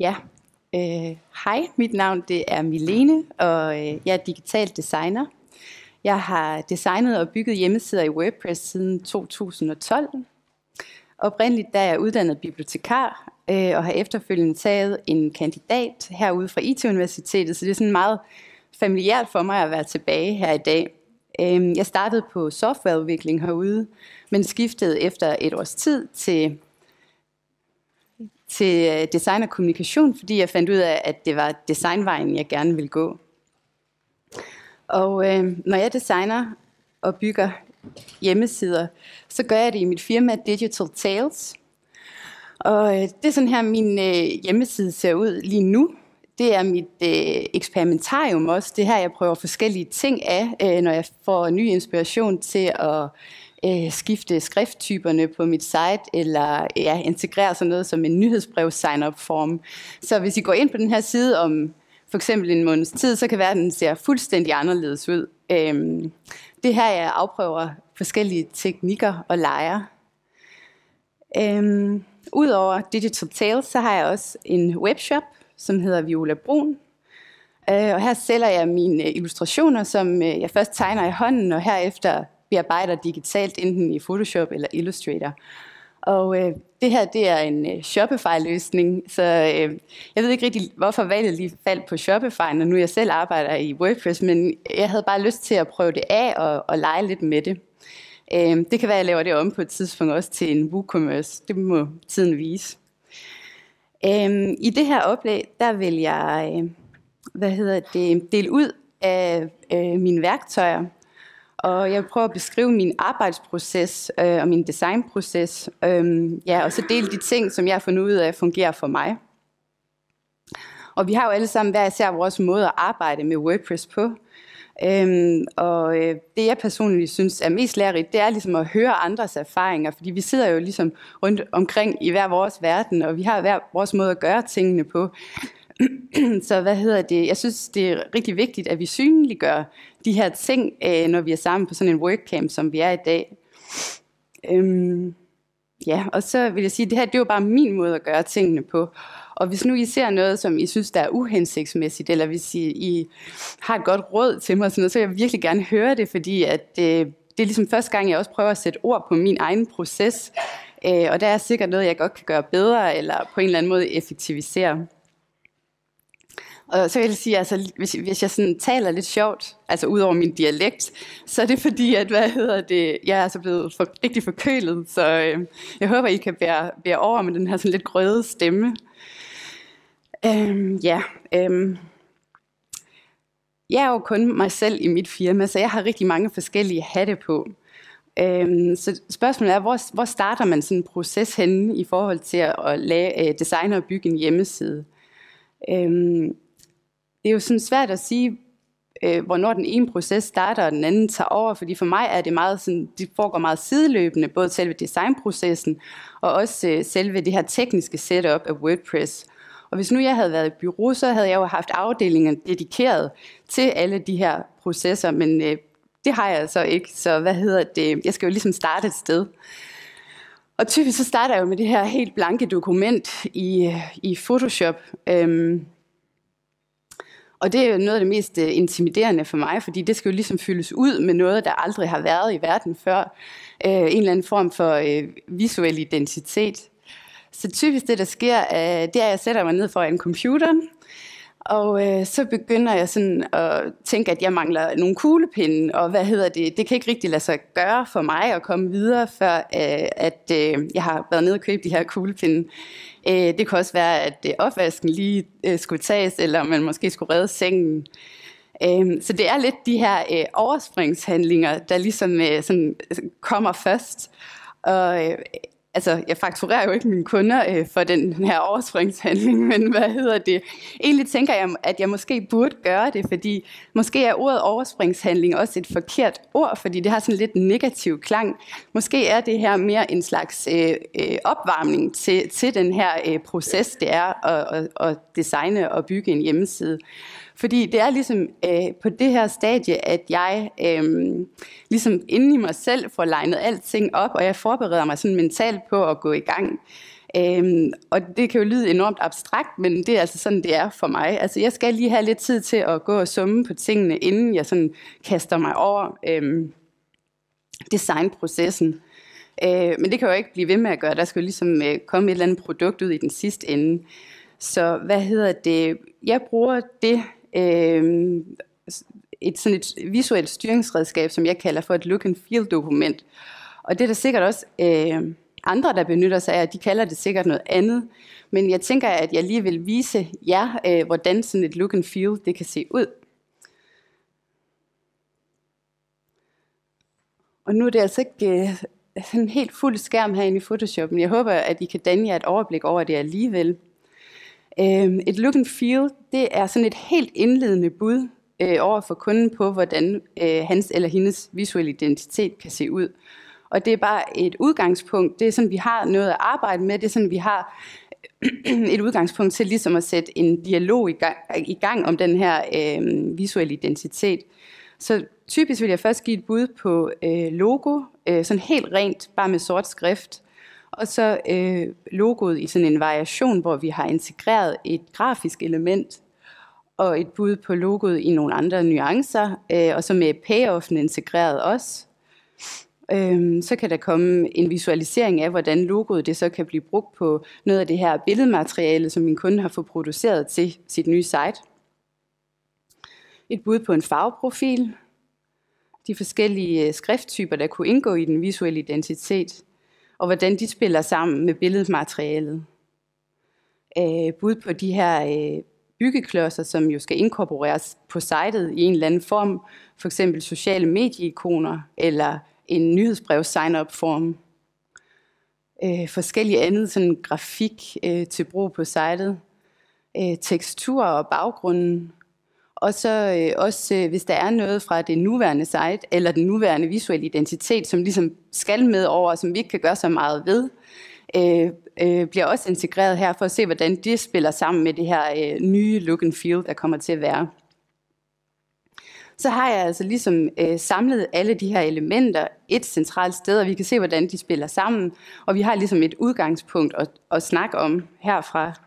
Ja, øh, hej, mit navn det er Milene, og øh, jeg er digital designer. Jeg har designet og bygget hjemmesider i WordPress siden 2012. Oprindeligt der er jeg uddannet bibliotekar, øh, og har efterfølgende taget en kandidat herude fra IT-universitetet, så det er sådan meget familiært for mig at være tilbage her i dag. Øh, jeg startede på softwareudvikling herude, men skiftede efter et års tid til til øh, design og kommunikation, fordi jeg fandt ud af, at det var designvejen, jeg gerne ville gå. Og øh, når jeg designer og bygger hjemmesider, så gør jeg det i mit firma Digital Tales. Og øh, det er sådan her, min øh, hjemmeside ser ud lige nu. Det er mit øh, eksperimentarium også. Det er her, jeg prøver forskellige ting af, øh, når jeg får ny inspiration til at øh, skifte skrifttyperne på mit site, eller ja, integrere sådan noget som en nyhedsbrev sign-up form. Så hvis I går ind på den her side om for eksempel en måneds tid, så kan den ser fuldstændig anderledes ud. Øhm, det her, jeg afprøver forskellige teknikker og leger. Øhm, Udover Digital Tales, så har jeg også en webshop, som hedder Viola Brun. Øh, og her sælger jeg mine illustrationer, som øh, jeg først tegner i hånden, og herefter bearbejder digitalt, enten i Photoshop eller Illustrator. Og øh, det her det er en øh, Shopify-løsning, så øh, jeg ved ikke rigtig, hvorfor valget lige faldt på Shopify, når nu jeg selv arbejder i WordPress, men jeg havde bare lyst til at prøve det af og, og lege lidt med det. Øh, det kan være, at jeg laver det om på et tidspunkt også til en WooCommerce. Det må tiden vise. Øh, I det her oplæg, der vil jeg øh, hvad hedder det, dele ud af øh, mine værktøjer, og jeg vil prøve at beskrive min arbejdsproces øh, og min designproces, øh, ja, og så dele de ting, som jeg har fundet ud af, fungerer for mig. Og vi har jo alle sammen hver især vores måde at arbejde med WordPress på. Øhm, og øh, det jeg personligt synes er mest lærerigt, det er ligesom at høre andres erfaringer, fordi vi sidder jo ligesom rundt omkring i hver vores verden, og vi har hver vores måde at gøre tingene på. så hvad hedder det? Jeg synes, det er rigtig vigtigt, at vi synliggør de her ting, øh, når vi er sammen på sådan en workcamp, som vi er i dag. Øhm, ja, og så vil jeg sige, at det her det er jo bare min måde at gøre tingene på. Og hvis nu I ser noget, som I synes, der er uhensigtsmæssigt, eller hvis I, I har et godt råd til mig, sådan noget, så vil jeg virkelig gerne høre det, fordi at, øh, det er ligesom første gang, jeg også prøver at sætte ord på min egen proces. Øh, og der er sikkert noget, jeg godt kan gøre bedre, eller på en eller anden måde effektivisere. Og så vil jeg sige, altså, hvis, hvis jeg sådan taler lidt sjovt, altså ud over min dialekt, så er det fordi, at hvad hedder det, jeg er altså blevet for, rigtig forkølet, så øh, jeg håber, I kan bære, bære over med den her sådan lidt grøde stemme. Øhm, ja, øhm, jeg er jo kun mig selv i mit firma, så jeg har rigtig mange forskellige hatte på. Øhm, så spørgsmålet er, hvor, hvor starter man sådan en proces henne i forhold til at, lave, øh, designe og bygge en hjemmeside? Øhm, det er jo sådan svært at sige, øh, hvornår den ene proces starter, og den anden tager over, fordi for mig er det meget sådan, det foregår meget sideløbende, både selve designprocessen, og også øh, selve det her tekniske setup af WordPress. Og hvis nu jeg havde været i bureau, så havde jeg jo haft afdelinger dedikeret til alle de her processer, men øh, det har jeg altså ikke, så hvad hedder det, jeg skal jo ligesom starte et sted. Og typisk så starter jeg jo med det her helt blanke dokument i, øh, i Photoshop, øhm, og det er jo noget af det mest øh, intimiderende for mig, fordi det skal jo ligesom fyldes ud med noget, der aldrig har været i verden før. Øh, en eller anden form for øh, visuel identitet. Så typisk det, der sker, øh, det er, at jeg sætter mig ned foran computeren, og øh, så begynder jeg sådan at tænke, at jeg mangler nogle kuglepinde, og hvad hedder det, det kan ikke rigtig lade sig gøre for mig at komme videre, før øh, at øh, jeg har været nede og købe de her kuglepinde. Øh, det kan også være, at øh, opvasken lige øh, skulle tages, eller man måske skulle redde sengen. Øh, så det er lidt de her øh, overspringshandlinger, der ligesom øh, sådan, øh, kommer først. Og øh, altså jeg fakturerer jo ikke mine kunder øh, for den her overspringshandling, men hvad hedder det? Egentlig tænker jeg, at jeg måske burde gøre det, fordi måske er ordet overspringshandling også et forkert ord, fordi det har sådan lidt negativ klang. Måske er det her mere en slags øh, øh opvarmning til, til den her øh, proces, det er at, at, at designe og bygge en hjemmeside. Fordi det er ligesom øh, på det her stadie, at jeg øh, ligesom inde i mig selv får legnet alting op, og jeg forbereder mig sådan mentalt på at gå i gang. Øhm, og det kan jo lyde enormt abstrakt, men det er altså sådan, det er for mig. Altså, jeg skal lige have lidt tid til at gå og summe på tingene, inden jeg sådan kaster mig over øhm, designprocessen. Øh, men det kan jo ikke blive ved med at gøre. Der skal jo ligesom øh, komme et eller andet produkt ud i den sidste ende. Så hvad hedder det? Jeg bruger det øh, et, sådan et visuelt styringsredskab, som jeg kalder for et look and feel dokument. Og det er der sikkert også øh, andre, der benytter sig af, de kalder det sikkert noget andet. Men jeg tænker, at jeg lige vil vise jer, øh, hvordan sådan et look and feel det kan se ud. Og nu er det altså ikke øh, sådan helt fuld skærm herinde i Photoshop, men jeg håber, at I kan danne jer et overblik over det alligevel. Øh, et look and feel, det er sådan et helt indledende bud øh, over for kunden på, hvordan øh, hans eller hendes visuelle identitet kan se ud. Og det er bare et udgangspunkt. Det er sådan, vi har noget at arbejde med. Det er sådan, vi har et udgangspunkt til ligesom at sætte en dialog i gang, om den her øh, visuelle identitet. Så typisk vil jeg først give et bud på øh, logo, øh, sådan helt rent, bare med sort skrift. Og så øh, logoet i sådan en variation, hvor vi har integreret et grafisk element og et bud på logoet i nogle andre nuancer, øh, og så med payoffen integreret også. Øhm, så kan der komme en visualisering af, hvordan logoet det så kan blive brugt på noget af det her billedmateriale, som min kunde har fået produceret til sit nye site. Et bud på en farveprofil. De forskellige øh, skrifttyper, der kunne indgå i den visuelle identitet og hvordan de spiller sammen med billedmaterialet. Øh, bud på de her øh, byggeklodser, som jo skal inkorporeres på sitet i en eller anden form, for eksempel sociale medieikoner eller en nyhedsbrev sign-up form. Øh, forskellige andet sådan grafik øh, til brug på sitet, øh, teksturer og baggrunden, og så øh, også, øh, hvis der er noget fra det nuværende site, eller den nuværende visuelle identitet, som ligesom skal med over, som vi ikke kan gøre så meget ved, øh, øh, bliver også integreret her, for at se, hvordan det spiller sammen med det her øh, nye look and feel, der kommer til at være. Så har jeg altså ligesom øh, samlet alle de her elementer et centralt sted, og vi kan se, hvordan de spiller sammen, og vi har ligesom et udgangspunkt at, at snakke om herfra.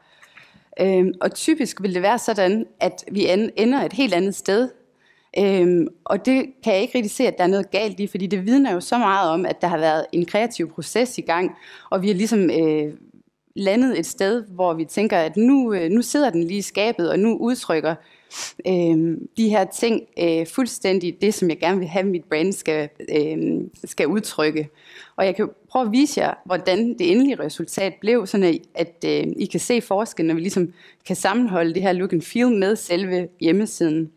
Øhm, og typisk vil det være sådan, at vi ender et helt andet sted. Øhm, og det kan jeg ikke rigtig se, at der er noget galt i, fordi det vidner jo så meget om, at der har været en kreativ proces i gang, og vi har ligesom øh, landet et sted, hvor vi tænker, at nu, øh, nu sidder den lige i skabet, og nu udtrykker øh, de her ting øh, fuldstændig det, som jeg gerne vil have, mit brand skal, øh, skal udtrykke. Og jeg kan prøve at vise jer, hvordan det endelige resultat blev, sådan at, at øh, I kan se forskellen, når vi ligesom kan sammenholde det her look and feel med selve hjemmesiden.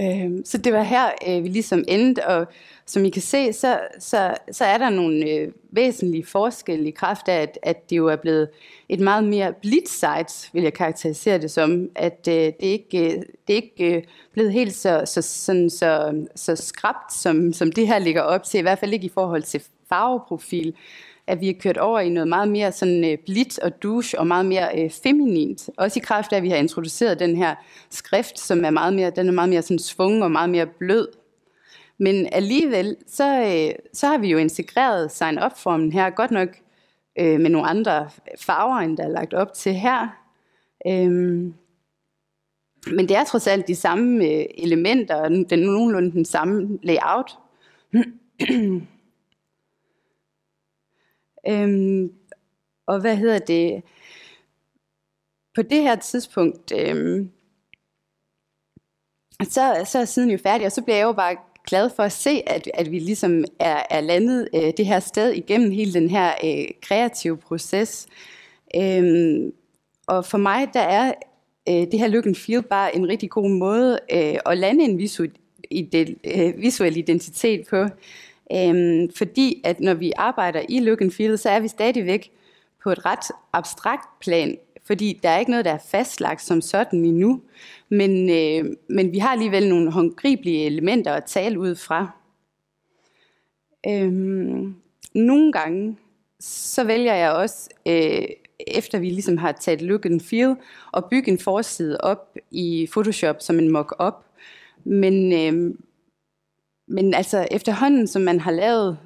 Øh, så det var her, øh, vi ligesom endte, og som I kan se, så, så, så er der nogle øh, væsentlige forskelle i kraft af, at, at det jo er blevet et meget mere blitz site, vil jeg karakterisere det som, at det øh, ikke, det er ikke blevet helt så, så, sådan, så, så skrabt, som, som det her ligger op til, i hvert fald ikke i forhold til farveprofil at vi er kørt over i noget meget mere sådan øh, blidt og douche og meget mere øh, feminint. Også i kraft af, at vi har introduceret den her skrift, som er meget mere, den er meget mere sådan svung og meget mere blød. Men alligevel, så, øh, så har vi jo integreret sign up formen her, godt nok øh, med nogle andre farver, end der er lagt op til her. Øhm, men det er trods alt de samme øh, elementer, og den, den nogenlunde den samme layout. Øhm, og hvad hedder det? På det her tidspunkt, øhm, så, så er siden jo færdig, og så bliver jeg jo bare glad for at se, at, at vi ligesom er, er landet øh, det her sted igennem hele den her øh, kreative proces. Øhm, og for mig, der er øh, det her look and feel bare en rigtig god måde øh, at lande en visu- i det, øh, visuel identitet på. Øhm, fordi at når vi arbejder i look and feel, så er vi stadigvæk på et ret abstrakt plan, fordi der er ikke noget, der er fastlagt som sådan endnu, men, øh, men vi har alligevel nogle håndgribelige elementer at tale ud fra. Øhm, nogle gange, så vælger jeg også, øh, efter vi ligesom har taget look and feel, at bygge en forside op i Photoshop som en mock-up. Men, øh, men altså efterhånden, som man har lavet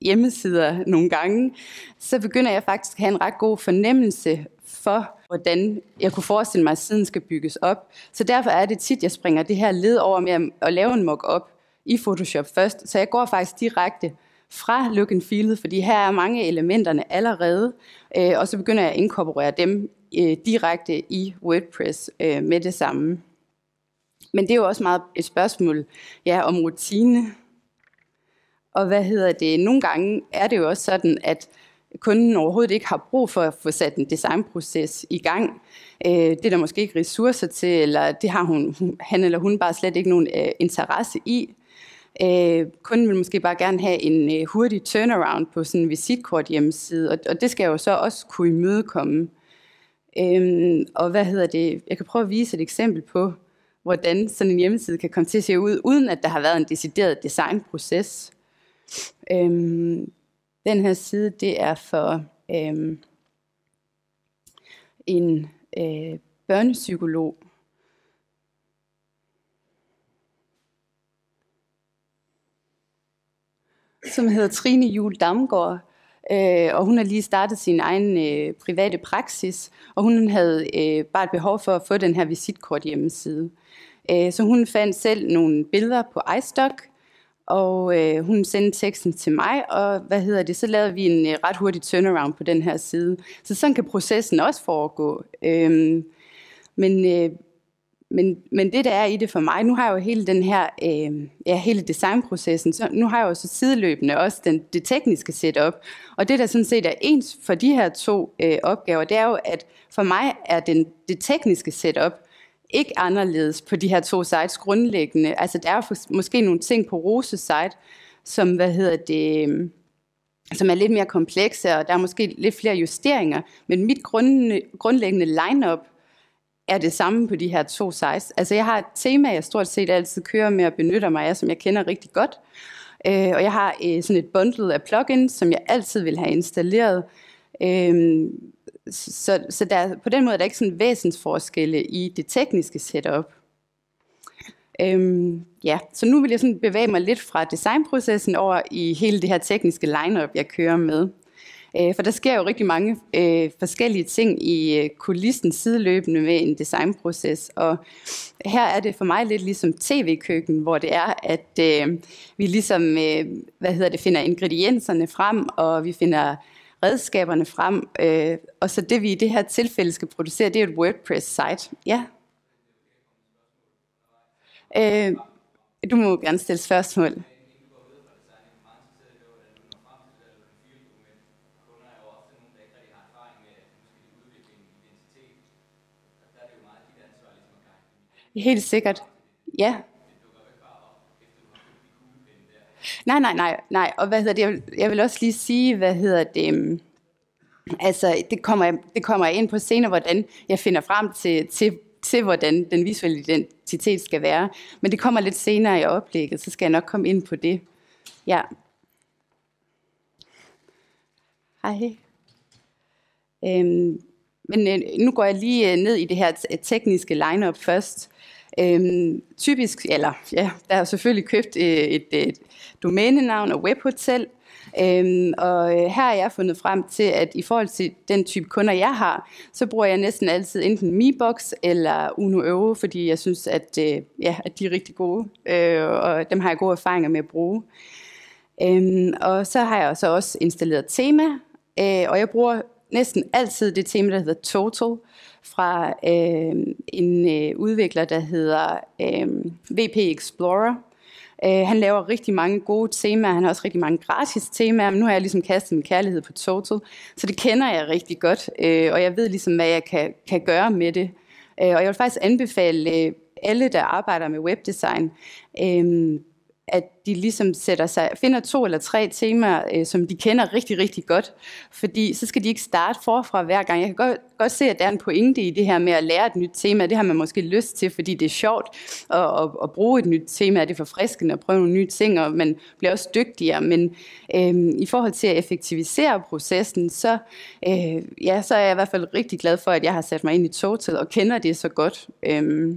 hjemmesider nogle gange, så begynder jeg faktisk at have en ret god fornemmelse for, hvordan jeg kunne forestille mig, at siden skal bygges op. Så derfor er det tit, jeg springer det her led over med at lave en mock op i Photoshop først. Så jeg går faktisk direkte fra look and feel, fordi her er mange elementerne allerede, øh, og så begynder jeg at inkorporere dem øh, direkte i WordPress øh, med det samme. Men det er jo også meget et spørgsmål ja, om rutine. Og hvad hedder det? Nogle gange er det jo også sådan, at kunden overhovedet ikke har brug for at få sat en designproces i gang. Øh, det er der måske ikke ressourcer til, eller det har hun, han eller hun bare slet ikke nogen øh, interesse i. Øh, kunden vil måske bare gerne have en hurtig turnaround på sådan en visitkort hjemmeside, og, og det skal jeg jo så også kunne imødekomme. Øhm, og hvad hedder det? Jeg kan prøve at vise et eksempel på, hvordan sådan en hjemmeside kan komme til at se ud, uden at der har været en decideret designproces. Øhm, den her side, det er for øhm, en øh, børnepsykolog, som hedder Trine Jule Damgaard, Øh, og hun har lige startet sin egen øh, private praksis, og hun havde øh, bare et behov for at få den her visitkort hjemmeside. Øh, så hun fandt selv nogle billeder på iStock, og øh, hun sendte teksten til mig, og hvad hedder det, så lavede vi en øh, ret hurtig turnaround på den her side. Så sådan kan processen også foregå. Øh, men øh, men, men det, der er i det for mig, nu har jeg jo hele den her, øh, ja, hele designprocessen, så nu har jeg jo så sideløbende også den, det tekniske setup, og det, der sådan set er ens for de her to øh, opgaver, det er jo, at for mig er den, det tekniske setup ikke anderledes på de her to sites grundlæggende. Altså, der er jo måske nogle ting på Roses site, som, hvad hedder det, øh, som er lidt mere komplekse, og der er måske lidt flere justeringer, men mit grund, grundlæggende lineup er det samme på de her to sites. Altså jeg har et tema, jeg stort set altid kører med og benytter mig af, som jeg kender rigtig godt. Øh, og jeg har øh, sådan et bundle af plugins, som jeg altid vil have installeret. Øh, så så der, på den måde er der ikke sådan væsensforskelle i det tekniske setup. Øhm, ja, så nu vil jeg sådan bevæge mig lidt fra designprocessen over i hele det her tekniske lineup, jeg kører med. Øh, for der sker jo rigtig mange øh, forskellige ting i øh, kulissen sideløbende med en designproces. Og her er det for mig lidt ligesom tv-køkken, hvor det er, at øh, vi ligesom øh, hvad hedder det, finder ingredienserne frem, og vi finder redskaberne frem. Øh, og så det, vi i det her tilfælde skal producere, det er et WordPress-site. Ja. Øh, du må gerne stille spørgsmål. Helt sikkert. Ja, Nej, nej, nej, nej. Og hvad hedder det? Jeg vil, jeg vil også lige sige, hvad hedder det? Mm, altså, det kommer, jeg, det kommer jeg ind på senere, hvordan jeg finder frem til, til, til, hvordan den visuelle identitet skal være. Men det kommer lidt senere i oplægget, så skal jeg nok komme ind på det. Ja. Hej. Øhm, men øh, nu går jeg lige øh, ned i det her tekniske lineup først. Øhm, typisk, eller ja, der er selvfølgelig købt øh, et, et øh, domænenavn og webhotel, Øhm, og øh, her har jeg fundet frem til, at i forhold til den type kunder, jeg har, så bruger jeg næsten altid enten MiBox eller Uno Euro, fordi jeg synes, at, øh, ja, at de er rigtig gode, øh, og dem har jeg gode erfaringer med at bruge. Øhm, og så har jeg så også installeret tema, øh, og jeg bruger næsten altid det tema, der hedder Total, fra øh, en øh, udvikler, der hedder øh, VP Explorer. Øh, han laver rigtig mange gode temaer, han har også rigtig mange gratis temaer, men nu har jeg ligesom kastet min kærlighed på Total, så det kender jeg rigtig godt, øh, og jeg ved ligesom, hvad jeg kan, kan gøre med det. Øh, og jeg vil faktisk anbefale øh, alle, der arbejder med webdesign, øh, at de ligesom sætter sig, finder to eller tre temaer, øh, som de kender rigtig, rigtig godt. Fordi så skal de ikke starte forfra hver gang. Jeg kan godt, godt se, at der er en pointe i det her med at lære et nyt tema. Det har man måske lyst til, fordi det er sjovt at, at, at bruge et nyt tema. det er forfriskende at prøve nogle nye ting, og man bliver også dygtigere. Men øh, i forhold til at effektivisere processen, så, øh, ja, så er jeg i hvert fald rigtig glad for, at jeg har sat mig ind i Total og kender det så godt. Øh,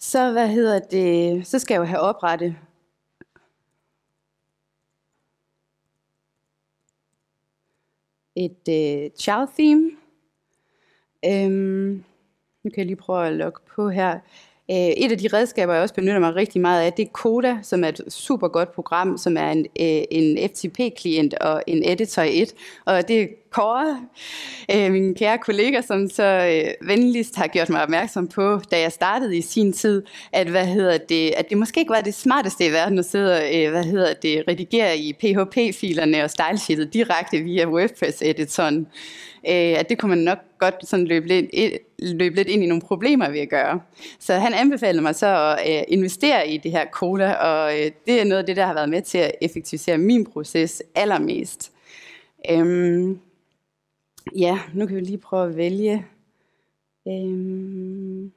så, hvad hedder det, så skal jeg jo have oprettet et øh, child theme. Øhm, nu kan jeg lige prøve at logge på her. Øh, et af de redskaber, jeg også benytter mig rigtig meget af, det er Koda, som er et super godt program, som er en, øh, en FTP-klient og en editor i et. Og det Kåre, øh, min kære kollega, som så øh, venligst har gjort mig opmærksom på, da jeg startede i sin tid, at, hvad hedder det, at det måske ikke var det smarteste i verden at sidde og øh, hvad hedder det, redigere i PHP-filerne og stylesheetet direkte via WordPress-editoren. Øh, at det kunne man nok godt sådan løbe lidt, løbe lidt ind i nogle problemer ved at gøre. Så han anbefalede mig så at øh, investere i det her cola, og øh, det er noget af det, der har været med til at effektivisere min proces allermest. Øhm, Ja, nu kan vi lige prøve at vælge. Øhm,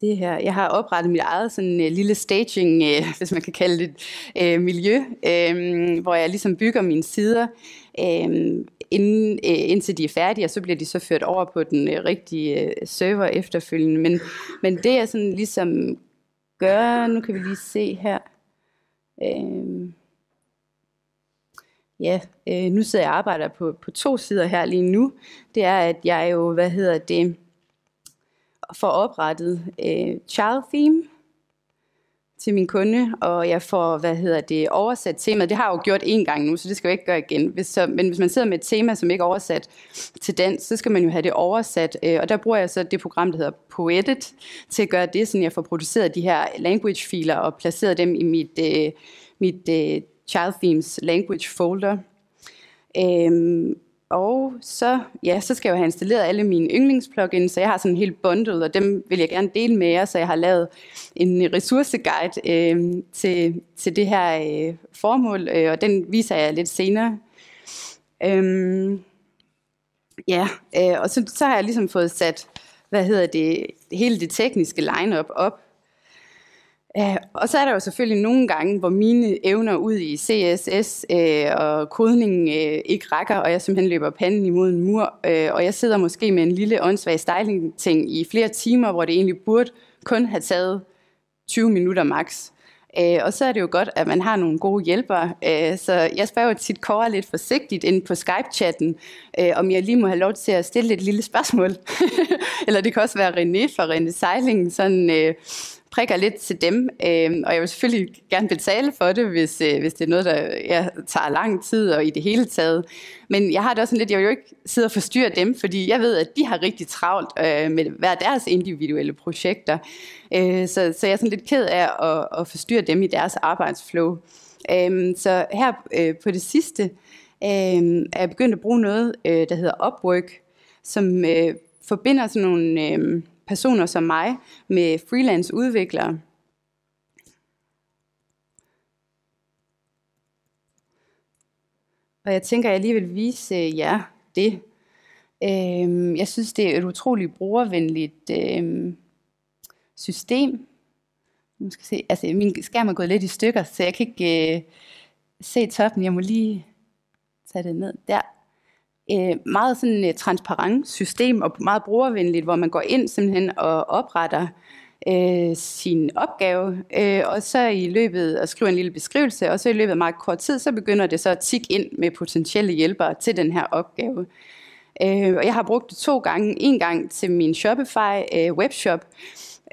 det her. Jeg har oprettet mit eget sådan en øh, lille staging, øh, hvis man kan kalde det øh, miljø, øh, hvor jeg ligesom bygger mine sider, øh, inden, øh, indtil de er færdige, og så bliver de så ført over på den øh, rigtige øh, server efterfølgende. Men, men det er sådan ligesom gør, nu kan vi lige se her. Øh, ja, øh, nu sidder jeg og arbejder på, på to sider her lige nu, det er, at jeg jo, hvad hedder det, får oprettet øh, Child Theme til min kunde, og jeg får, hvad hedder det, oversat temaet. Det har jeg jo gjort én gang nu, så det skal jeg ikke gøre igen. Hvis så, men hvis man sidder med et tema, som ikke er oversat til dansk, så skal man jo have det oversat. Øh, og der bruger jeg så det program, der hedder Poedit, til at gøre det, så jeg får produceret de her language-filer og placeret dem i mit, øh, mit øh, Child Themes Language Folder. Øhm, og så, ja, så skal jeg jo have installeret alle mine yndlingsplugins, så jeg har sådan en helt bundle, og dem vil jeg gerne dele med jer, så jeg har lavet en ressourceguide øh, til, til det her øh, formål, øh, og den viser jeg lidt senere. Øhm, ja, øh, og så, så har jeg ligesom fået sat, hvad hedder det, hele det tekniske lineup op, og så er der jo selvfølgelig nogle gange, hvor mine evner ud i CSS øh, og kodningen øh, ikke rækker, og jeg simpelthen løber panden imod en mur, øh, og jeg sidder måske med en lille åndssvag styling-ting i flere timer, hvor det egentlig burde kun have taget 20 minutter max. Øh, og så er det jo godt, at man har nogle gode hjælpere. Øh, så jeg spørger tit Kåre lidt forsigtigt inde på Skype-chatten, øh, om jeg lige må have lov til at stille et lille spørgsmål. Eller det kan også være René fra René Sejling, sådan, øh, prikker lidt til dem, øh, og jeg vil selvfølgelig gerne betale for det, hvis, øh, hvis det er noget, der ja, tager lang tid og i det hele taget. Men jeg har det også sådan lidt, jeg vil jo ikke sidde og forstyrre dem, fordi jeg ved, at de har rigtig travlt øh, med hver deres individuelle projekter. Øh, så, så jeg er sådan lidt ked af at, at forstyrre dem i deres arbejdsflow. Øh, så her øh, på det sidste øh, er jeg begyndt at bruge noget, øh, der hedder Upwork, som øh, forbinder sådan nogle... Øh, personer som mig med freelance udviklere. Og jeg tænker, at jeg lige vil vise øh, jer det. Øhm, jeg synes, det er et utroligt brugervenligt øhm, system. Nu skal se, altså, min skærm er gået lidt i stykker, så jeg kan ikke øh, se toppen. Jeg må lige tage det ned der øh, meget sådan et øh, transparent system og meget brugervenligt, hvor man går ind simpelthen og opretter øh, sin opgave, øh, og så i løbet og skriver en lille beskrivelse, og så i løbet af meget kort tid, så begynder det så at tikke ind med potentielle hjælpere til den her opgave. Øh, og jeg har brugt det to gange. En gang til min Shopify øh, webshop,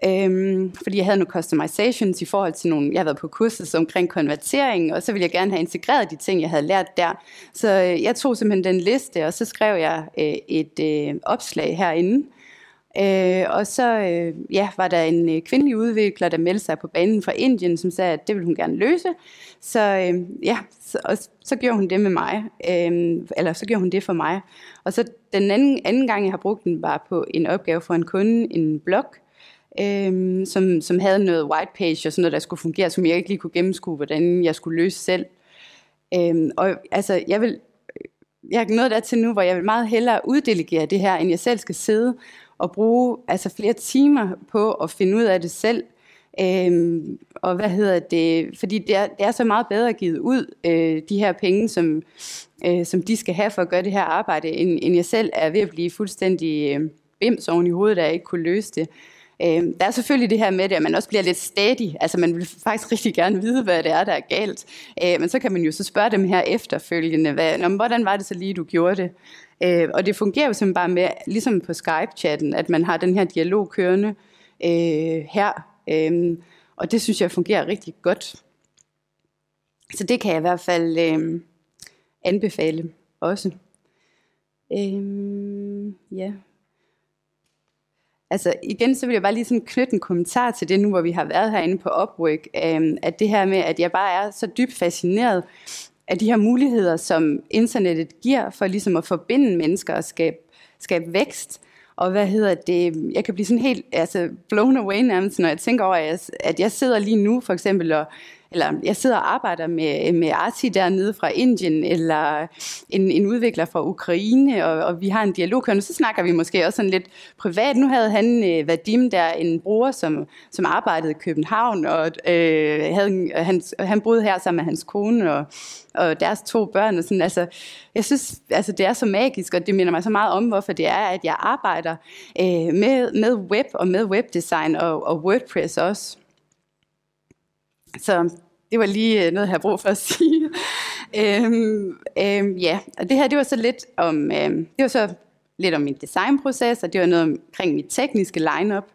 Øhm, fordi jeg havde nogle customizations i forhold til nogle, jeg havde været på kurset omkring konvertering, og så ville jeg gerne have integreret de ting, jeg havde lært der. Så øh, jeg tog simpelthen den liste, og så skrev jeg øh, et øh, opslag herinde. Øh, og så øh, ja, var der en øh, kvindelig udvikler, der meldte sig på banen fra Indien, som sagde, at det ville hun gerne løse. Så øh, ja, så, og så gjorde hun det med mig, øh, eller så gjorde hun det for mig. Og så den anden, anden gang, jeg har brugt den, var på en opgave for en kunde, en blog, øhm, som, som havde noget white page og sådan noget, der skulle fungere, som jeg ikke lige kunne gennemskue, hvordan jeg skulle løse selv. Øhm, og altså, jeg vil, jeg er nået dertil nu, hvor jeg vil meget hellere uddelegere det her, end jeg selv skal sidde og bruge altså, flere timer på at finde ud af det selv. Øhm, og hvad hedder det? Fordi det er, det er så meget bedre givet ud, øh, de her penge, som, øh, som de skal have for at gøre det her arbejde, end, end jeg selv er ved at blive fuldstændig øh, bims oven i hovedet, der jeg ikke kunne løse det. Øhm, der er selvfølgelig det her med det, at man også bliver lidt stadig. Altså man vil faktisk rigtig gerne vide, hvad det er, der er galt. Øh, men så kan man jo så spørge dem her efterfølgende, hvad, om, hvordan var det så lige, du gjorde det? Øh, og det fungerer jo simpelthen bare med, ligesom på Skype-chatten, at man har den her dialog kørende øh, her. Øhm, og det synes jeg fungerer rigtig godt. Så det kan jeg i hvert fald øhm, anbefale også. Øhm, ja. Altså igen, så vil jeg bare lige sådan knytte en kommentar til det nu, hvor vi har været herinde på Upwork, øh, at det her med, at jeg bare er så dybt fascineret af de her muligheder, som internettet giver for ligesom at forbinde mennesker og skabe, skabe vækst. Og hvad hedder det, jeg kan blive sådan helt altså blown away nærmest, når jeg tænker over, at jeg sidder lige nu for eksempel og eller jeg sidder og arbejder med, med Arti dernede fra Indien, eller en, en udvikler fra Ukraine, og, og vi har en dialog og så snakker vi måske også sådan lidt privat. Nu havde han, øh, Vadim, der en bror, som, som arbejdede i København, og øh, havde, han, han boede her sammen med hans kone, og og deres to børn. Og sådan, altså, jeg synes, altså, det er så magisk, og det minder mig så meget om, hvorfor det er, at jeg arbejder øh, med, med web og med webdesign og, og WordPress også. Så det var lige øh, noget, jeg havde brug for at sige. øhm, øhm, ja, og det her, det var så lidt om, øhm, det var så lidt om min designproces, og det var noget omkring mit tekniske lineup.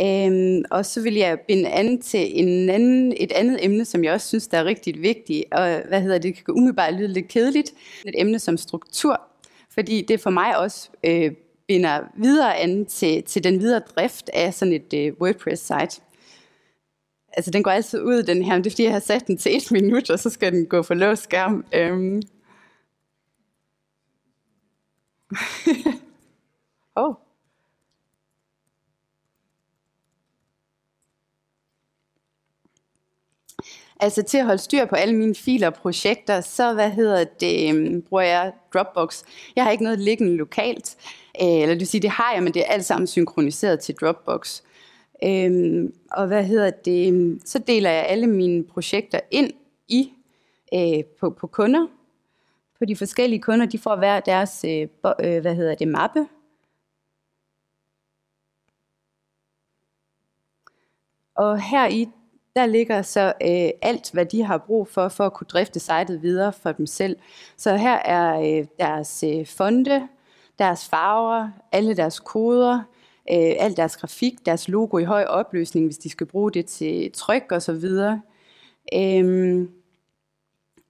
Øhm, og så vil jeg binde an til en anden, et andet emne, som jeg også synes, der er rigtig vigtigt, og hvad hedder det, det kan umiddelbart lyde lidt kedeligt, et emne som struktur, fordi det for mig også øh, binder videre an til, til den videre drift af sådan et øh, WordPress-site altså den går altid ud, den her, men det er fordi, jeg har sat den til et minut, og så skal den gå for låst skærm. Øhm. oh. Altså til at holde styr på alle mine filer og projekter, så hvad hedder det, øhm, bruger jeg Dropbox. Jeg har ikke noget liggende lokalt, øh, eller du siger, det har jeg, men det er alt sammen synkroniseret til Dropbox. Øhm, og hvad hedder det? Så deler jeg alle mine projekter ind i øh, på, på kunder. På de forskellige kunder, de får hver deres øh, bo, øh, hvad hedder det mappe. Og her i der ligger så øh, alt, hvad de har brug for, for at kunne drifte sitet videre for dem selv. Så her er øh, deres øh, fonde, deres farver, alle deres koder, øh, al deres grafik, deres logo i høj opløsning, hvis de skal bruge det til tryk og så videre. Øhm,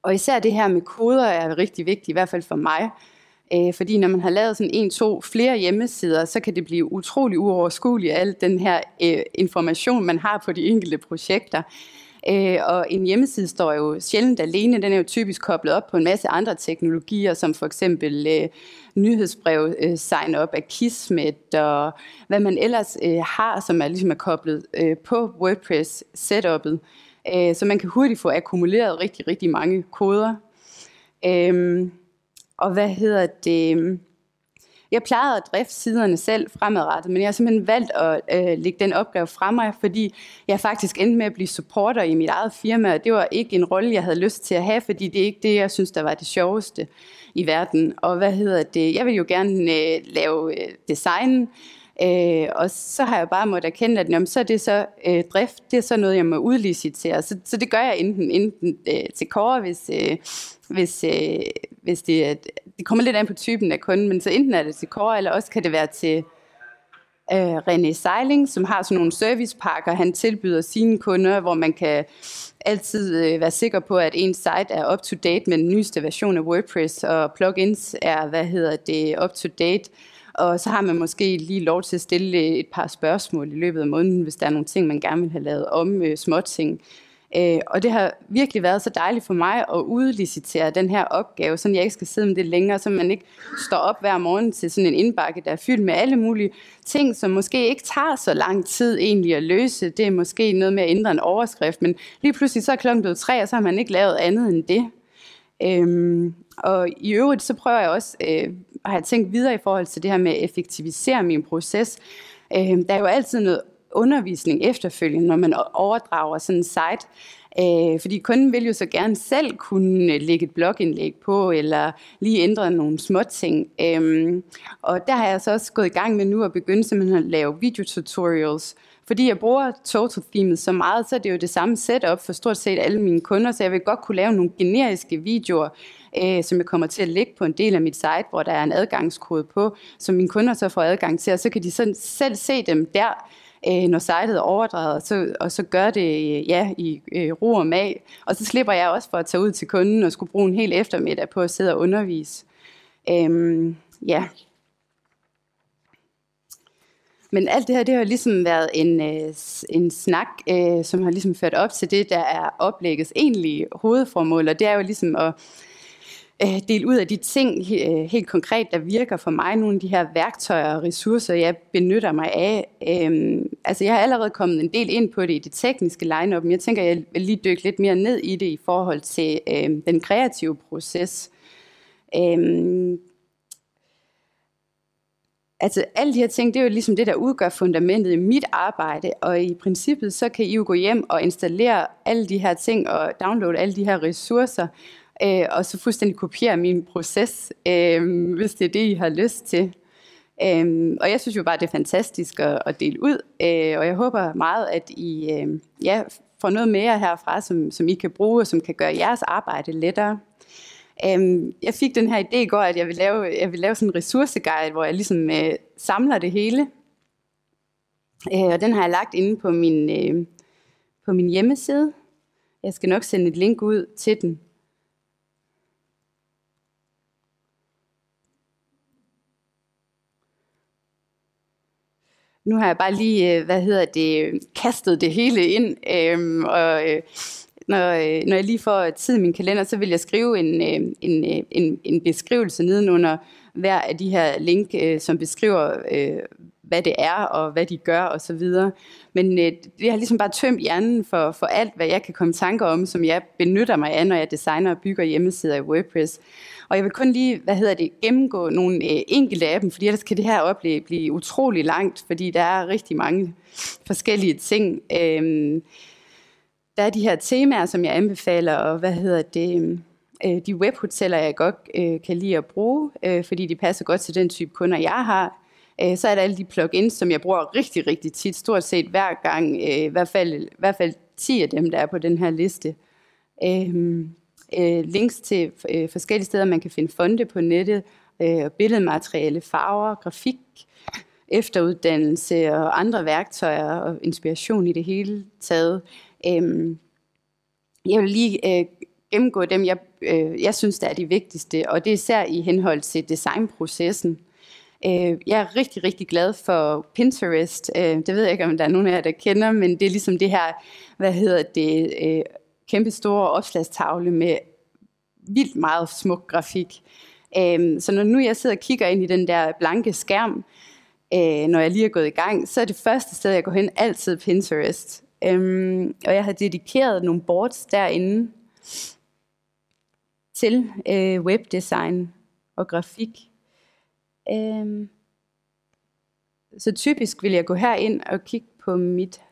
og især det her med koder er rigtig vigtigt, i hvert fald for mig. Øh, fordi når man har lavet sådan en, to, flere hjemmesider, så kan det blive utrolig uoverskueligt, al den her øh, information, man har på de enkelte projekter. Øh, og en hjemmeside står jo sjældent alene. Den er jo typisk koblet op på en masse andre teknologier, som for eksempel øh, nyhedsbrev, øh, sign-up af Kismet, og hvad man ellers øh, har, som er, ligesom er koblet øh, på WordPress-setup'et. Øh, så man kan hurtigt få akkumuleret rigtig, rigtig mange koder. Øh, og hvad hedder det... Jeg plejede at drifte siderne selv fremadrettet, men jeg har simpelthen valgt at øh, lægge den opgave fra mig, fordi jeg faktisk endte med at blive supporter i mit eget firma, og det var ikke en rolle, jeg havde lyst til at have, fordi det er ikke det, jeg synes, der var det sjoveste i verden. Og hvad hedder det? Jeg vil jo gerne øh, lave øh, design, Øh, og så har jeg bare måttet erkende, at jamen, så er det så øh, drift, det er så noget, jeg må udlicitere. Så, så det gør jeg enten, enten øh, til kåre, hvis, øh, hvis, øh, hvis det, er, det kommer lidt an på typen af kunden, men så enten er det til kåre, eller også kan det være til øh, René Seiling, som har sådan nogle servicepakker, han tilbyder sine kunder, hvor man kan altid øh, være sikker på, at ens site er up-to-date med den nyeste version af WordPress, og plugins er, hvad hedder det, up-to-date. Og så har man måske lige lov til at stille øh, et par spørgsmål i løbet af måneden, hvis der er nogle ting, man gerne vil have lavet om, øh, småting. Øh, og det har virkelig været så dejligt for mig at udlicitere den her opgave, så jeg ikke skal sidde med det længere, så man ikke står op hver morgen til sådan en indbakke, der er fyldt med alle mulige ting, som måske ikke tager så lang tid egentlig at løse. Det er måske noget med at ændre en overskrift, men lige pludselig så er klokken blevet tre, og så har man ikke lavet andet end det. Øhm, og i øvrigt, så prøver jeg også øh, at have tænkt videre i forhold til det her med at effektivisere min proces. Øh, der er jo altid noget undervisning efterfølgende, når man overdrager sådan en site. Øh, fordi kunden vil jo så gerne selv kunne øh, lægge et blogindlæg på, eller lige ændre nogle små ting. Øh, og der har jeg så også gået i gang med nu at begynde simpelthen at lave videotutorials, øh, fordi jeg bruger total-themet så meget, så er det jo det samme setup for stort set alle mine kunder, så jeg vil godt kunne lave nogle generiske videoer, øh, som jeg kommer til at lægge på en del af mit site, hvor der er en adgangskode på, som mine kunder så får adgang til, og så kan de sådan selv se dem der, øh, når sitet er overdraget, og så, og så gør det ja, i øh, ro og mag. Og så slipper jeg også for at tage ud til kunden og skulle bruge en hel eftermiddag på at sidde og undervise. Øhm, ja. Men alt det her, det har ligesom været en, øh, en snak, øh, som har ligesom ført op til det, der er oplæggets egentlige hovedformål, og det er jo ligesom at øh, del ud af de ting helt konkret, der virker for mig, nogle af de her værktøjer og ressourcer, jeg benytter mig af. Øhm, altså jeg har allerede kommet en del ind på det i det tekniske line-up, men jeg tænker, jeg vil lige dykke lidt mere ned i det i forhold til øhm, den kreative proces. Øhm, altså alle de her ting, det er jo ligesom det, der udgør fundamentet i mit arbejde, og i princippet, så kan I jo gå hjem og installere alle de her ting, og downloade alle de her ressourcer, øh, og så fuldstændig kopiere min proces, øh, hvis det er det, I har lyst til. Øh, og jeg synes jo bare, det er fantastisk at, at dele ud, øh, og jeg håber meget, at I øh, ja, får noget mere herfra, som, som I kan bruge, og som kan gøre jeres arbejde lettere. Øhm, jeg fik den her idé i går, at jeg vil lave, jeg vil lave sådan en ressourceguide, hvor jeg ligesom øh, samler det hele. Øh, og den har jeg lagt inde på min, øh, på min hjemmeside. Jeg skal nok sende et link ud til den. Nu har jeg bare lige, øh, hvad hedder det, kastet det hele ind, øh, og øh, når, øh, når jeg lige får tid i min kalender, så vil jeg skrive en, øh, en, øh, en, en beskrivelse nedenunder hver af de her link, øh, som beskriver, øh, hvad det er og hvad de gør og så videre. Men øh, det har ligesom bare tømt hjernen for, for alt, hvad jeg kan komme tanker om, som jeg benytter mig af, når jeg designer og bygger hjemmesider i WordPress. Og jeg vil kun lige, hvad hedder det, gennemgå nogle øh, enkelte af dem, fordi ellers kan det her oplæg blive utrolig langt, fordi der er rigtig mange forskellige ting. Øh, der er de her temaer, som jeg anbefaler, og hvad hedder det, øhm, øh, de webhoteller, jeg godt øh, kan lide at bruge, øh, fordi de passer godt til den type kunder, jeg har. Øh, så er der alle de plugins, som jeg bruger rigtig, rigtig tit, stort set hver gang, øh, i, hvert fald, i hvert fald 10 af dem, der er på den her liste. Øh, øh, links til øh, forskellige steder, man kan finde fonde på nettet, øh, billedmateriale, farver, grafik, efteruddannelse og andre værktøjer og inspiration i det hele taget. Øhm, jeg vil lige øh, gennemgå dem, jeg, øh, jeg synes, der er de vigtigste, og det er især i henhold til designprocessen. Øh, jeg er rigtig, rigtig glad for Pinterest. Øh, det ved jeg ikke, om der er nogen af jer, der kender, men det er ligesom det her, hvad hedder det, øh, kæmpe store opslagstavle med vildt meget smuk grafik. Øh, så når nu jeg sidder og kigger ind i den der blanke skærm, øh, når jeg lige er gået i gang, så er det første sted, jeg går hen, altid Pinterest. Øhm, og jeg havde dedikeret nogle boards derinde til øh, webdesign og grafik. Øhm, så typisk vil jeg gå her ind og kigge på mit...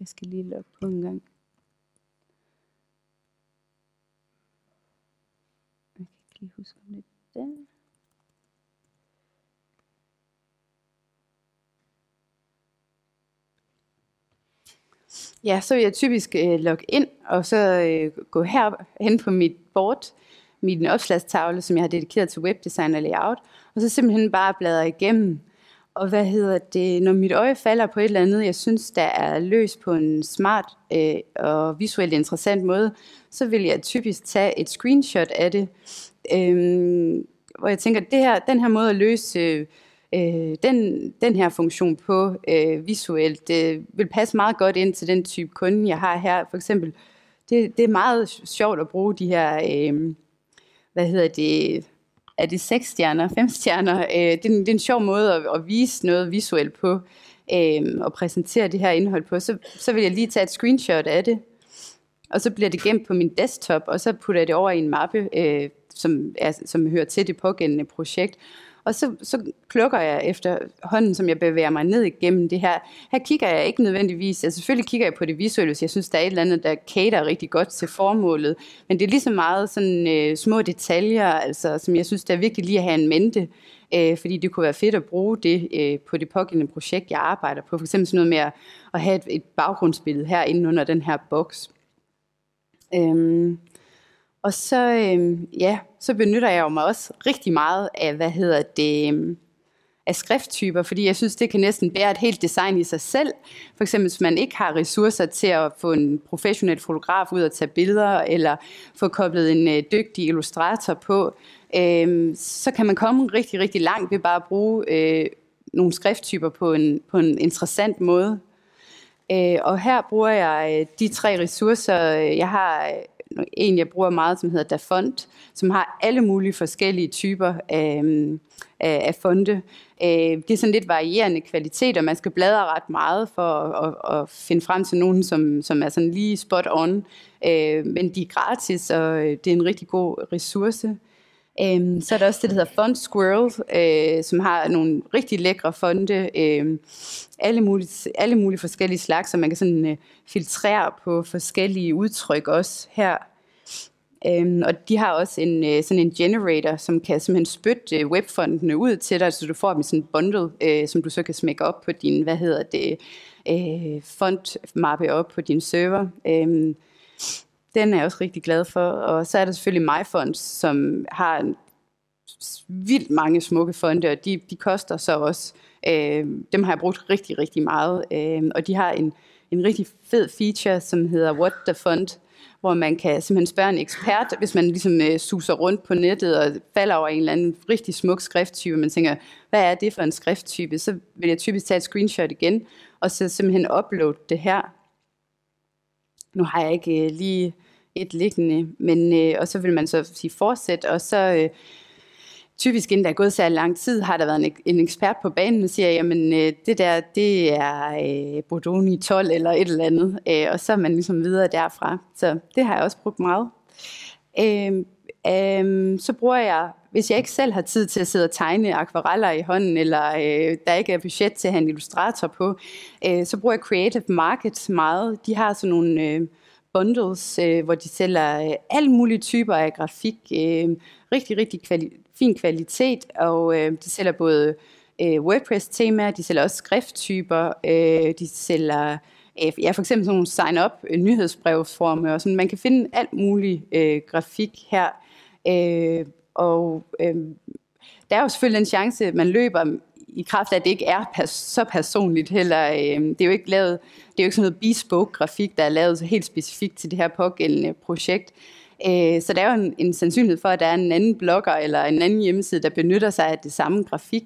Jeg skal lige lukke på en gang. Jeg kan ikke lige huske, om det Ja, så vil jeg typisk øh, logge ind, og så øh, gå her hen på mit board, min opslagstavle, som jeg har dedikeret til webdesign og layout, og så simpelthen bare bladre igennem. Og hvad hedder det, når mit øje falder på et eller andet, jeg synes, der er løs på en smart øh, og visuelt interessant måde, så vil jeg typisk tage et screenshot af det, øh, hvor jeg tænker, det her, den her måde at løse øh, øh, den, den her funktion på øh, visuelt øh, vil passe meget godt ind til den type kunde, jeg har her. For eksempel, det, det er meget sjovt at bruge de her, øh, hvad hedder det, er det seks stjerner, fem stjerner? Øh, det, er en, det er en sjov måde at, at vise noget visuelt på øh, og præsentere det her indhold på. Så, så vil jeg lige tage et screenshot af det, og så bliver det gemt på min desktop, og så putter jeg det over i en mappe, øh, som, er, som hører til det pågældende projekt. Og så, så plukker jeg efter hånden, som jeg bevæger mig ned igennem det her. Her kigger jeg ikke nødvendigvis, altså selvfølgelig kigger jeg på det visuelle, hvis jeg synes, der er et eller andet, der cater rigtig godt til formålet. Men det er lige så meget sådan øh, små detaljer, altså, som jeg synes, der er vigtigt lige at have en mente øh, fordi det kunne være fedt at bruge det øh, på det pågældende projekt, jeg arbejder på. For eksempel sådan noget med at, at have et, et baggrundsbillede her inde under den her boks. Øhm, og så, øh, ja, så benytter jeg jo mig også rigtig meget af, hvad hedder det, øh, af skrifttyper, fordi jeg synes, det kan næsten bære et helt design i sig selv. For eksempel, hvis man ikke har ressourcer til at få en professionel fotograf ud og tage billeder, eller få koblet en øh, dygtig illustrator på, øh, så kan man komme rigtig, rigtig langt ved bare at bruge øh, nogle skrifttyper på en, på en interessant måde. Øh, og her bruger jeg øh, de tre ressourcer. Øh, jeg har øh, en, jeg bruger meget, som hedder Dafont, som har alle mulige forskellige typer af, øhm, af, af fonde. Øh, det er sådan lidt varierende kvalitet, og man skal bladre ret meget for at, at finde frem til nogen, som, som er sådan lige spot on. Øh, men de er gratis, og øh, det er en rigtig god ressource. Øhm, så er der også det, der hedder Font Squirrel, øh, som har nogle rigtig lækre fonde, øh, alle, mulige, alle mulige forskellige slags, så man kan sådan øh, filtrere på forskellige udtryk også her. Øhm, og de har også en, øh, sådan en generator, som kan simpelthen spytte øh, webfondene ud til dig, så du får dem sådan en bundle, øh, som du så kan smække op på din, hvad hedder det, øh, fondmappe op på din server. Øh, den er jeg også rigtig glad for. Og så er der selvfølgelig MyFonds, som har en vildt mange smukke fonde, og de, de koster så også. Øh, dem har jeg brugt rigtig, rigtig meget. Øh, og de har en, en rigtig fed feature, som hedder What the Fund, hvor man kan simpelthen spørge en ekspert, hvis man ligesom øh, suser rundt på nettet og falder over en eller anden rigtig smuk skrifttype, man tænker, hvad er det for en skrifttype? Så vil jeg typisk tage et screenshot igen, og så simpelthen uploade det her nu har jeg ikke øh, lige et liggende, men, øh, og så vil man så sige fortsæt, og så øh, typisk inden der er gået særlig lang tid, har der været en, en ekspert på banen, der siger, jamen øh, det der, det er øh, Bodoni 12 eller et eller andet, øh, og så er man ligesom videre derfra, så det har jeg også brugt meget. Øh, øh, så bruger jeg hvis jeg ikke selv har tid til at sidde og tegne akvareller i hånden, eller øh, der ikke er budget til at have en illustrator på, øh, så bruger jeg Creative Market meget. De har sådan nogle... Øh, bundles, øh, hvor de sælger øh, alle mulige typer af grafik, øh, rigtig, rigtig kvali- fin kvalitet, og øh, de sælger både øh, WordPress-temaer, de sælger også skrifttyper, øh, de sælger øh, ja, for eksempel sådan nogle sign-up øh, nyhedsbrevsformer og sådan. man kan finde alt muligt øh, grafik her, øh, og øh, der er jo selvfølgelig en chance, at man løber i kraft af, at det ikke er pers- så personligt heller. Øh, det er jo ikke lavet, det er jo ikke sådan noget bespoke grafik, der er lavet helt specifikt til det her pågældende projekt. Øh, så der er jo en, en sandsynlighed for, at der er en anden blogger eller en anden hjemmeside, der benytter sig af det samme grafik.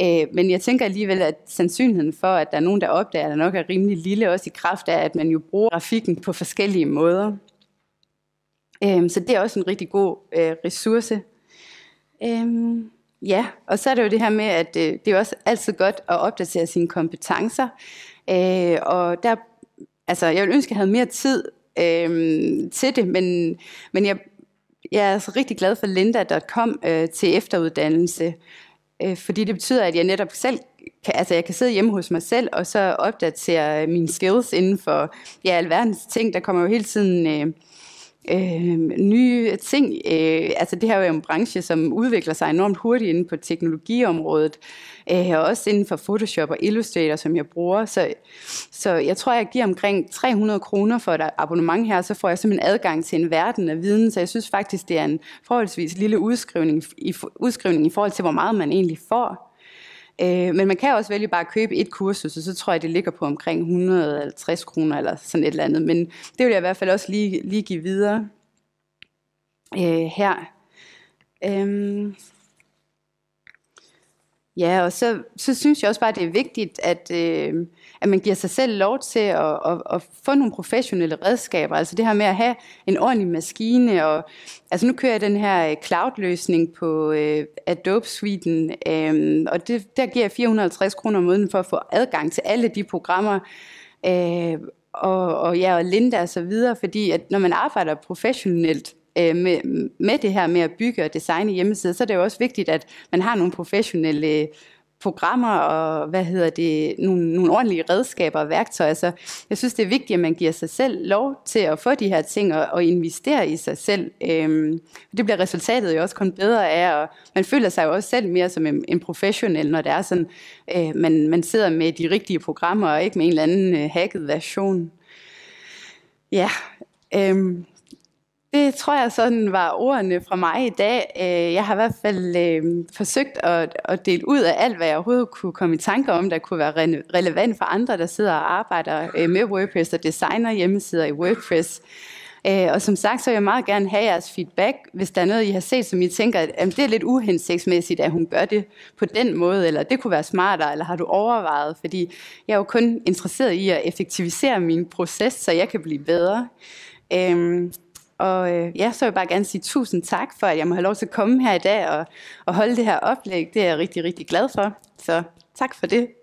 Øh, men jeg tænker alligevel, at sandsynligheden for, at der er nogen, der opdager, der nok er rimelig lille, også i kraft af, at man jo bruger grafikken på forskellige måder. Øhm, så det er også en rigtig god øh, ressource. Øhm, ja, og så er det jo det her med, at øh, det er også altid godt at opdatere sine kompetencer. Øh, og der, altså, jeg ville ønske, at jeg havde mere tid øh, til det, men, men jeg, jeg er altså rigtig glad for linda.com øh, til efteruddannelse, øh, fordi det betyder, at jeg netop selv kan, altså jeg kan sidde hjemme hos mig selv, og så opdatere mine skills inden for ja, alverdens ting. Der kommer jo hele tiden øh, øh, nye ting. Øh, altså det her er jo en branche, som udvikler sig enormt hurtigt inden på teknologiområdet, øh, og også inden for Photoshop og Illustrator, som jeg bruger. Så, så jeg tror, jeg giver omkring 300 kroner for et abonnement her, så får jeg simpelthen adgang til en verden af viden, så jeg synes faktisk, det er en forholdsvis lille udskrivning i, udskrivning i forhold til, hvor meget man egentlig får. Øh, men man kan også vælge bare at købe et kursus, og så tror jeg, det ligger på omkring 150 kroner eller sådan et eller andet. Men det vil jeg i hvert fald også lige, lige give videre øh, her. Øh, Ja, og så, så synes jeg også bare, det er vigtigt, at, øh, at man giver sig selv lov til at, at, at få nogle professionelle redskaber. Altså det her med at have en ordentlig maskine. Og, altså nu kører jeg den her øh, cloud-løsning på øh, Adobe Suiten, øh, og det, der giver jeg 450 kroner om måneden for at få adgang til alle de programmer. Øh, og, og ja, og Linda og så videre, fordi at når man arbejder professionelt, øh, med, med det her med at bygge og designe hjemmesider, så er det jo også vigtigt, at man har nogle professionelle programmer og hvad hedder det, nogle, nogle ordentlige redskaber og værktøjer. Så jeg synes, det er vigtigt, at man giver sig selv lov til at få de her ting og, og investere i sig selv. Øhm, det bliver resultatet jo også kun bedre af, og man føler sig jo også selv mere som en, en professionel, når det er sådan, øh, man, man sidder med de rigtige programmer og ikke med en eller anden øh, hacket version. Ja, øhm, det tror jeg sådan var ordene fra mig i dag. Øh, jeg har i hvert fald øh, forsøgt at, at dele ud af alt, hvad jeg overhovedet kunne komme i tanke om, der kunne være relevant for andre, der sidder og arbejder øh, med WordPress og designer hjemmesider i WordPress. Øh, og som sagt, så vil jeg meget gerne have jeres feedback, hvis der er noget, I har set, som I tænker, at jamen, det er lidt uhensigtsmæssigt, at hun gør det på den måde, eller det kunne være smartere, eller har du overvejet? Fordi jeg er jo kun interesseret i at effektivisere min proces, så jeg kan blive bedre. Øhm, og øh, ja, så vil jeg bare gerne sige tusind tak for, at jeg må have lov til at komme her i dag og, og holde det her oplæg. Det er jeg rigtig, rigtig glad for. Så tak for det.